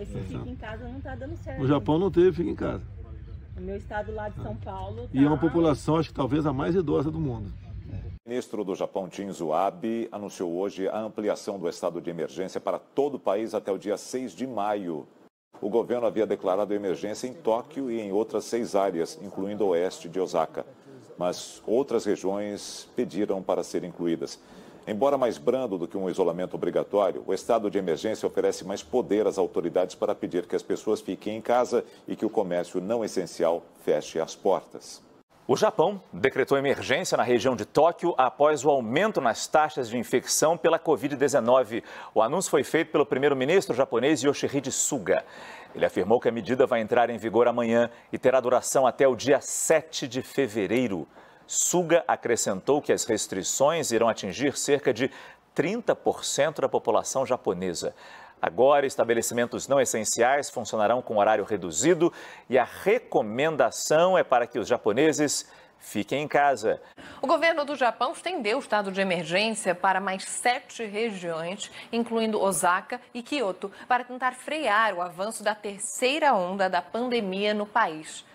Esse Exato. fica em casa não tá dando certo. O Japão não teve, fica em casa. O meu estado lá de ah. São Paulo. Tá... E é uma tá população, acho que talvez a mais idosa do mundo. O ministro do Japão, Shinzo Abe, anunciou hoje a ampliação do estado de emergência para todo o país até o dia 6 de maio. O governo havia declarado emergência em Tóquio e em outras seis áreas, incluindo o oeste de Osaka. Mas outras regiões pediram para serem incluídas. Embora mais brando do que um isolamento obrigatório, o estado de emergência oferece mais poder às autoridades para pedir que as pessoas fiquem em casa e que o comércio não essencial feche as portas. O Japão decretou emergência na região de Tóquio após o aumento nas taxas de infecção pela Covid-19. O anúncio foi feito pelo primeiro-ministro japonês Yoshihide Suga. Ele afirmou que a medida vai entrar em vigor amanhã e terá duração até o dia 7 de fevereiro. Suga acrescentou que as restrições irão atingir cerca de 30% da população japonesa. Agora, estabelecimentos não essenciais funcionarão com horário reduzido e a recomendação é para que os japoneses fiquem em casa. O governo do Japão estendeu o estado de emergência para mais sete regiões, incluindo Osaka e Kyoto, para tentar frear o avanço da terceira onda da pandemia no país.